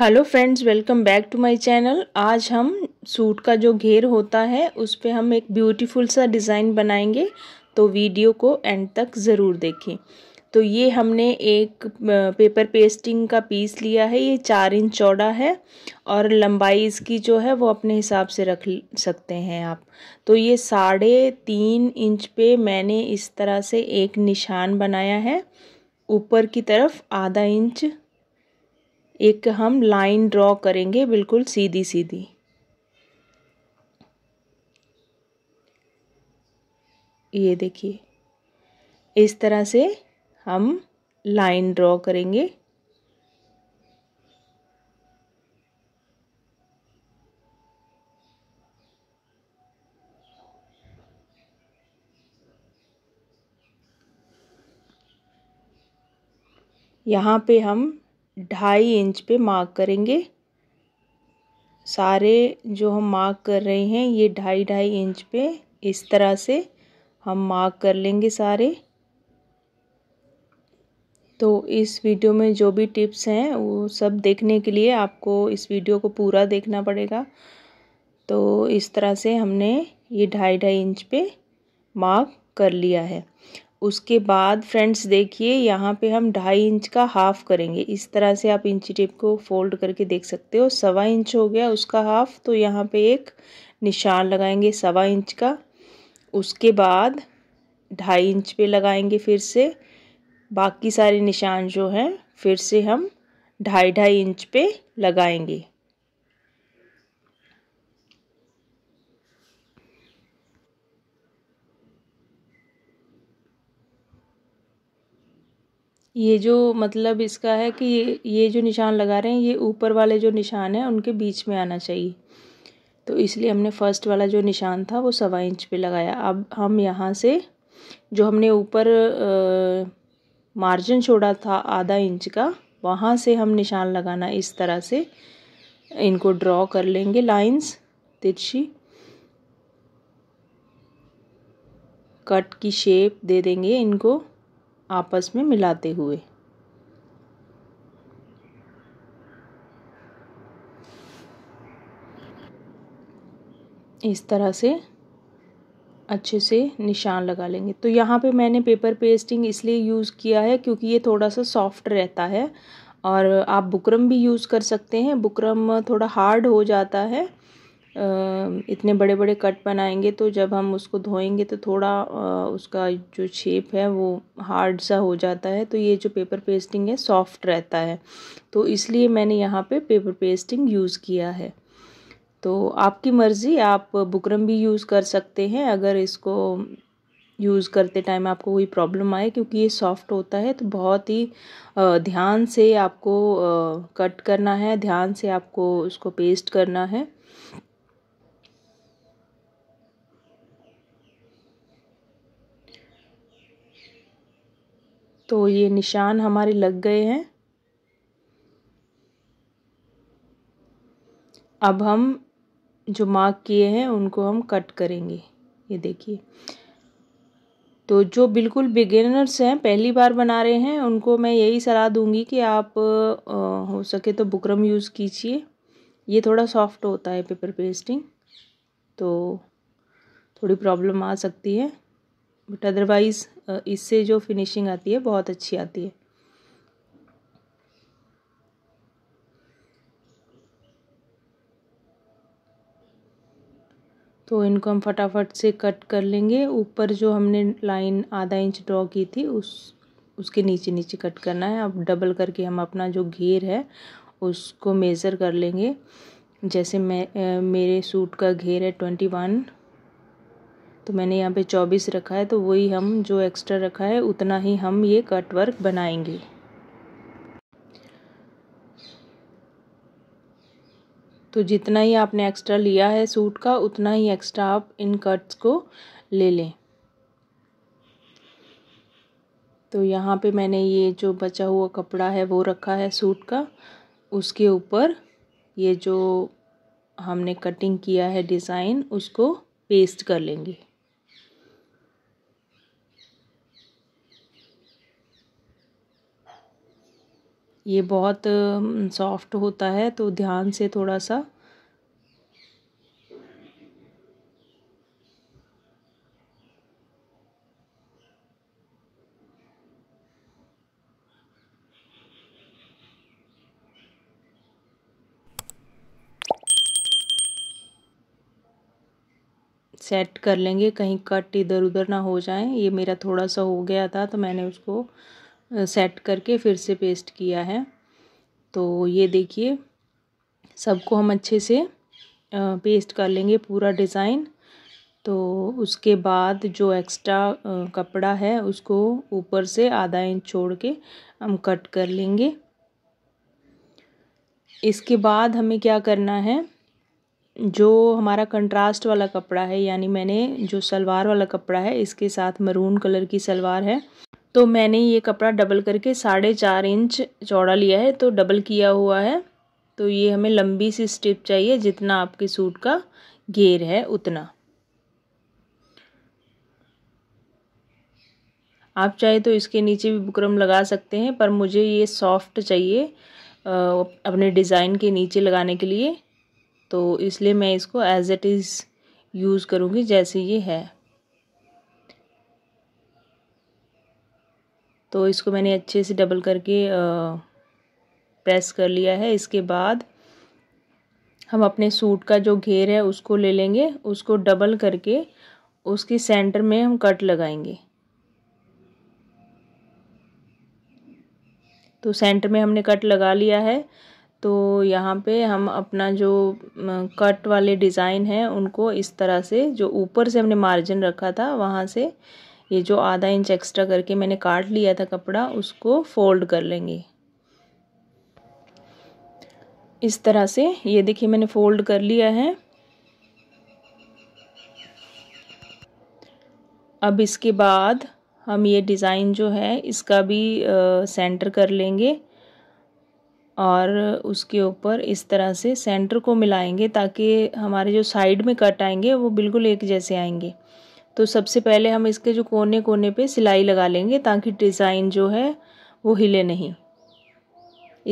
hello friends welcome back to my channel आज हम suit का जो घेर होता है उस पर हम एक ब्यूटीफुल सा डिज़ाइन बनाएंगे तो वीडियो को एंड तक ज़रूर देखें तो ये हमने एक पेपर पेस्टिंग का पीस लिया है ये चार इंच चौड़ा है और लंबाई इसकी जो है वो अपने हिसाब से रख सकते हैं आप तो ये साढ़े तीन इंच पे मैंने इस तरह से एक निशान बनाया है ऊपर की तरफ आधा इंच एक हम लाइन ड्रॉ करेंगे बिल्कुल सीधी सीधी ये देखिए इस तरह से हम लाइन ड्रॉ करेंगे यहाँ पे हम ढाई इंच पे मार्क करेंगे सारे जो हम मार्क कर रहे हैं ये ढाई ढाई इंच पे इस तरह से हम मार्क कर लेंगे सारे तो इस वीडियो में जो भी टिप्स हैं वो सब देखने के लिए आपको इस वीडियो को पूरा देखना पड़ेगा तो इस तरह से हमने ये ढाई ढाई इंच पे मार्क कर लिया है उसके बाद फ्रेंड्स देखिए यहाँ पे हम ढाई इंच का हाफ करेंगे इस तरह से आप इंची टेप को फोल्ड करके देख सकते हो सवा इंच हो गया उसका हाफ तो यहाँ पे एक निशान लगाएंगे सवा इंच का उसके बाद ढाई इंच पे लगाएंगे फिर से बाकी सारे निशान जो हैं फिर से हम ढाई ढाई इंच पे लगाएंगे ये जो मतलब इसका है कि ये ये जो निशान लगा रहे हैं ये ऊपर वाले जो निशान है उनके बीच में आना चाहिए तो इसलिए हमने फ़र्स्ट वाला जो निशान था वो सवा इंच पे लगाया अब हम यहाँ से जो हमने ऊपर मार्जिन छोड़ा था आधा इंच का वहाँ से हम निशान लगाना इस तरह से इनको ड्रॉ कर लेंगे लाइंस तिरछी कट की शेप दे देंगे इनको आपस में मिलाते हुए इस तरह से अच्छे से निशान लगा लेंगे तो यहाँ पे मैंने पेपर पेस्टिंग इसलिए यूज़ किया है क्योंकि ये थोड़ा सा सॉफ्ट रहता है और आप बुकरम भी यूज़ कर सकते हैं बुकरम थोड़ा हार्ड हो जाता है इतने बड़े बड़े कट बनाएंगे तो जब हम उसको धोएंगे तो थोड़ा उसका जो शेप है वो हार्ड सा हो जाता है तो ये जो पेपर पेस्टिंग है सॉफ्ट रहता है तो इसलिए मैंने यहाँ पे पेपर पेस्टिंग यूज़ किया है तो आपकी मर्ज़ी आप बुकरम भी यूज़ कर सकते हैं अगर इसको यूज़ करते टाइम आपको कोई प्रॉब्लम आए क्योंकि ये सॉफ़्ट होता है तो बहुत ही ध्यान से आपको कट करना है ध्यान से आपको उसको पेस्ट करना है तो ये निशान हमारे लग गए हैं अब हम जो मार्क किए हैं उनको हम कट करेंगे ये देखिए तो जो बिल्कुल बिगिनर्स हैं पहली बार बना रहे हैं उनको मैं यही सलाह दूंगी कि आप हो सके तो बुकरम यूज़ कीजिए ये थोड़ा सॉफ्ट होता है पेपर पेस्टिंग तो थोड़ी प्रॉब्लम आ सकती है बट अदरवाइज़ uh, इससे जो फिनिशिंग आती है बहुत अच्छी आती है तो इनको हम फटाफट से कट कर लेंगे ऊपर जो हमने लाइन आधा इंच ड्रॉ की थी उस उसके नीचे नीचे कट करना है अब डबल करके हम अपना जो घेर है उसको मेज़र कर लेंगे जैसे मैं uh, मेरे सूट का घेर है ट्वेंटी वन तो मैंने यहाँ पे चौबीस रखा है तो वही हम जो एक्स्ट्रा रखा है उतना ही हम ये कट वर्क बनाएंगे तो जितना ही आपने एक्स्ट्रा लिया है सूट का उतना ही एक्स्ट्रा आप इन कट्स को ले लें तो यहाँ पे मैंने ये जो बचा हुआ कपड़ा है वो रखा है सूट का उसके ऊपर ये जो हमने कटिंग किया है डिज़ाइन उसको पेस्ट कर लेंगे ये बहुत सॉफ्ट होता है तो ध्यान से थोड़ा सा सेट कर लेंगे कहीं कट इधर उधर ना हो जाए ये मेरा थोड़ा सा हो गया था तो मैंने उसको सेट करके फिर से पेस्ट किया है तो ये देखिए सबको हम अच्छे से पेस्ट कर लेंगे पूरा डिज़ाइन तो उसके बाद जो एक्स्ट्रा कपड़ा है उसको ऊपर से आधा इंच छोड़ के हम कट कर लेंगे इसके बाद हमें क्या करना है जो हमारा कंट्रास्ट वाला कपड़ा है यानी मैंने जो सलवार वाला कपड़ा है इसके साथ मरून कलर की सलवार है तो मैंने ये कपड़ा डबल करके साढ़े चार इंच चौड़ा लिया है तो डबल किया हुआ है तो ये हमें लंबी सी स्टिप चाहिए जितना आपके सूट का घेर है उतना आप चाहे तो इसके नीचे भी बुकरम लगा सकते हैं पर मुझे ये सॉफ्ट चाहिए अपने डिज़ाइन के नीचे लगाने के लिए तो इसलिए मैं इसको एज इट इज़ यूज़ करूँगी जैसे ये है तो इसको मैंने अच्छे से डबल करके प्रेस कर लिया है इसके बाद हम अपने सूट का जो घेर है उसको ले लेंगे उसको डबल करके उसकी सेंटर में हम कट लगाएंगे तो सेंटर में हमने कट लगा लिया है तो यहाँ पे हम अपना जो कट वाले डिज़ाइन हैं उनको इस तरह से जो ऊपर से हमने मार्जिन रखा था वहाँ से ये जो आधा इंच एक्स्ट्रा करके मैंने काट लिया था कपड़ा उसको फोल्ड कर लेंगे इस तरह से ये देखिए मैंने फोल्ड कर लिया है अब इसके बाद हम ये डिज़ाइन जो है इसका भी आ, सेंटर कर लेंगे और उसके ऊपर इस तरह से सेंटर को मिलाएंगे ताकि हमारे जो साइड में कट आएंगे वो बिल्कुल एक जैसे आएंगे तो सबसे पहले हम इसके जो कोने कोने पे सिलाई लगा लेंगे ताकि डिज़ाइन जो है वो हिले नहीं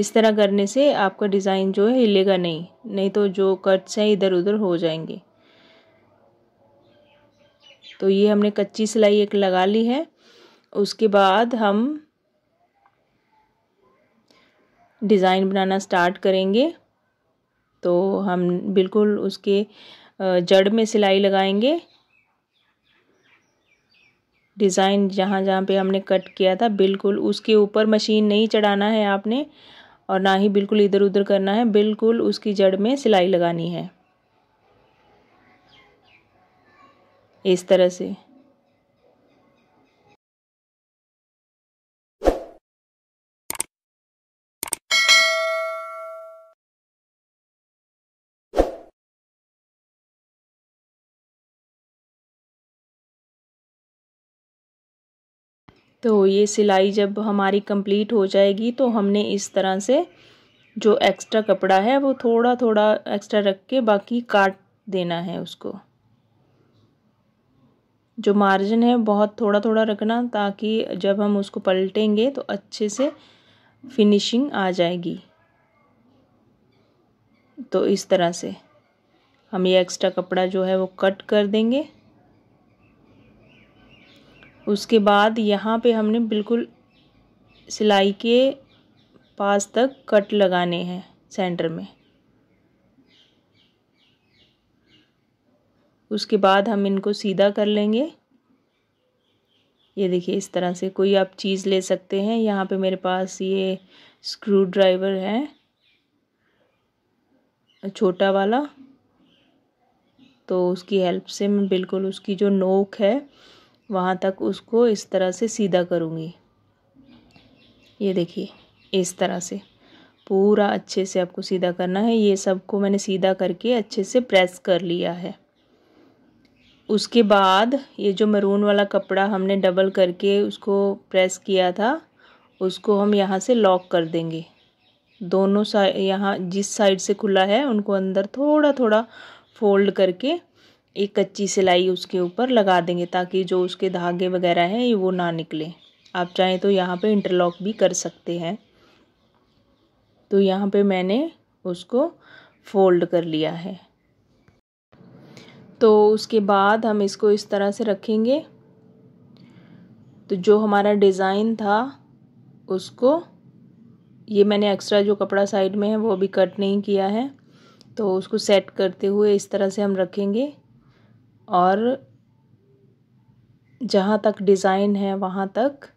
इस तरह करने से आपका डिज़ाइन जो है हिलेगा नहीं नहीं तो जो कट्स हैं इधर उधर हो जाएंगे तो ये हमने कच्ची सिलाई एक लगा ली है उसके बाद हम डिज़ाइन बनाना स्टार्ट करेंगे तो हम बिल्कुल उसके जड़ में सिलाई लगाएंगे डिज़ाइन जहाँ जहाँ पे हमने कट किया था बिल्कुल उसके ऊपर मशीन नहीं चढ़ाना है आपने और ना ही बिल्कुल इधर उधर करना है बिल्कुल उसकी जड़ में सिलाई लगानी है इस तरह से तो ये सिलाई जब हमारी कंप्लीट हो जाएगी तो हमने इस तरह से जो एक्स्ट्रा कपड़ा है वो थोड़ा थोड़ा एक्स्ट्रा रख के बाकी काट देना है उसको जो मार्जिन है बहुत थोड़ा थोड़ा रखना ताकि जब हम उसको पलटेंगे तो अच्छे से फिनिशिंग आ जाएगी तो इस तरह से हम ये एक्स्ट्रा कपड़ा जो है वो कट कर देंगे उसके बाद यहाँ पे हमने बिल्कुल सिलाई के पास तक कट लगाने हैं सेंटर में उसके बाद हम इनको सीधा कर लेंगे ये देखिए इस तरह से कोई आप चीज़ ले सकते हैं यहाँ पे मेरे पास ये स्क्रू ड्राइवर है छोटा वाला तो उसकी हेल्प से मैं बिल्कुल उसकी जो नोक है वहाँ तक उसको इस तरह से सीधा करूँगी ये देखिए इस तरह से पूरा अच्छे से आपको सीधा करना है ये सब को मैंने सीधा करके अच्छे से प्रेस कर लिया है उसके बाद ये जो मरून वाला कपड़ा हमने डबल करके उसको प्रेस किया था उसको हम यहाँ से लॉक कर देंगे दोनों साइड यहाँ जिस साइड से खुला है उनको अंदर थोड़ा थोड़ा फोल्ड करके एक कच्ची सिलाई उसके ऊपर लगा देंगे ताकि जो उसके धागे वगैरह हैं वो ना निकले आप चाहें तो यहाँ पे इंटरलॉक भी कर सकते हैं तो यहाँ पे मैंने उसको फोल्ड कर लिया है तो उसके बाद हम इसको इस तरह से रखेंगे तो जो हमारा डिज़ाइन था उसको ये मैंने एक्स्ट्रा जो कपड़ा साइड में है वो अभी कट नहीं किया है तो उसको सेट करते हुए इस तरह से हम रखेंगे और जहाँ तक डिज़ाइन है वहाँ तक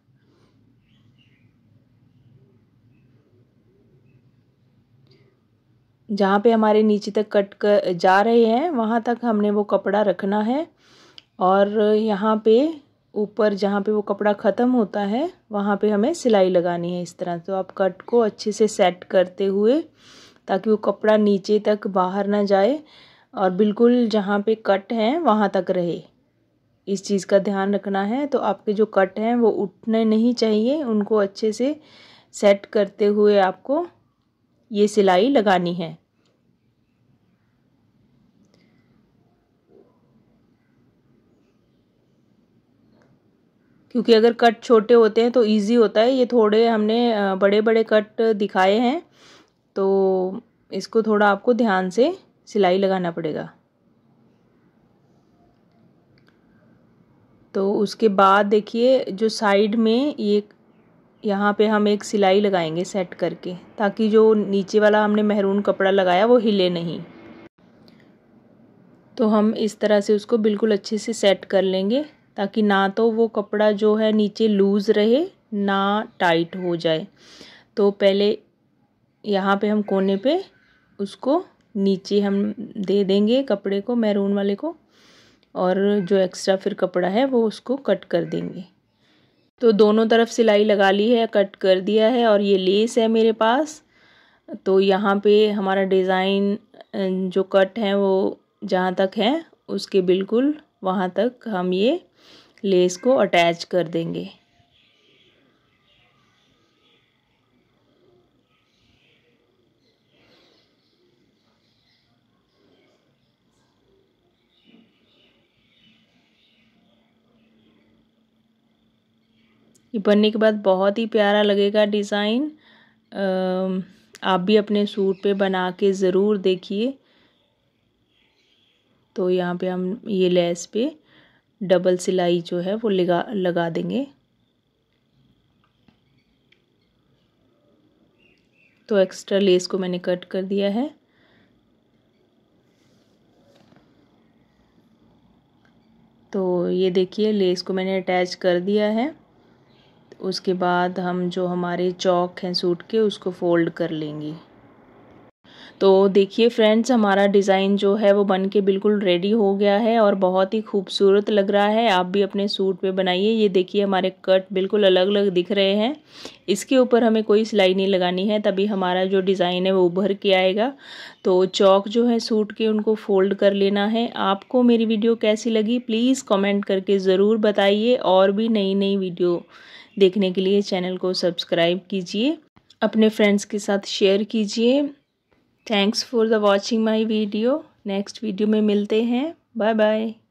जहाँ पे हमारे नीचे तक कट कर जा रहे हैं वहाँ तक हमने वो कपड़ा रखना है और यहाँ पे ऊपर जहाँ पे वो कपड़ा ख़त्म होता है वहाँ पे हमें सिलाई लगानी है इस तरह तो आप कट को अच्छे से सेट करते हुए ताकि वो कपड़ा नीचे तक बाहर ना जाए और बिल्कुल जहाँ पे कट हैं वहाँ तक रहे इस चीज़ का ध्यान रखना है तो आपके जो कट हैं वो उठने नहीं चाहिए उनको अच्छे से सेट करते हुए आपको ये सिलाई लगानी है क्योंकि अगर कट छोटे होते हैं तो इजी होता है ये थोड़े हमने बड़े बड़े कट दिखाए हैं तो इसको थोड़ा आपको ध्यान से सिलाई लगाना पड़ेगा तो उसके बाद देखिए जो साइड में ये यहाँ पे हम एक सिलाई लगाएंगे सेट करके ताकि जो नीचे वाला हमने महरून कपड़ा लगाया वो हिले नहीं तो हम इस तरह से उसको बिल्कुल अच्छे से सेट कर लेंगे ताकि ना तो वो कपड़ा जो है नीचे लूज़ रहे ना टाइट हो जाए तो पहले यहाँ पे हम कोने पे उसको नीचे हम दे देंगे कपड़े को मैरून वाले को और जो एक्स्ट्रा फिर कपड़ा है वो उसको कट कर देंगे तो दोनों तरफ सिलाई लगा ली है कट कर दिया है और ये लेस है मेरे पास तो यहाँ पे हमारा डिज़ाइन जो कट है वो जहाँ तक है उसके बिल्कुल वहाँ तक हम ये लेस को अटैच कर देंगे ये बनने के बाद बहुत ही प्यारा लगेगा डिज़ाइन आप भी अपने सूट पे बना के ज़रूर देखिए तो यहाँ पे हम ये लेस पे डबल सिलाई जो है वो लगा लगा देंगे तो एक्स्ट्रा लेस को मैंने कट कर दिया है तो ये देखिए लेस को मैंने अटैच कर दिया है उसके बाद हम जो हमारे चौक हैं सूट के उसको फोल्ड कर लेंगे तो देखिए फ्रेंड्स हमारा डिज़ाइन जो है वो बन के बिल्कुल रेडी हो गया है और बहुत ही खूबसूरत लग रहा है आप भी अपने सूट पे बनाइए ये देखिए हमारे कट बिल्कुल अलग अलग दिख रहे हैं इसके ऊपर हमें कोई सिलाई नहीं लगानी है तभी हमारा जो डिज़ाइन है वो उभर के आएगा तो चौक जो है सूट के उनको फोल्ड कर लेना है आपको मेरी वीडियो कैसी लगी प्लीज़ कॉमेंट करके ज़रूर बताइए और भी नई नई वीडियो देखने के लिए चैनल को सब्सक्राइब कीजिए अपने फ्रेंड्स के साथ शेयर कीजिए thanks for the watching my video next video में मिलते हैं बाय बाय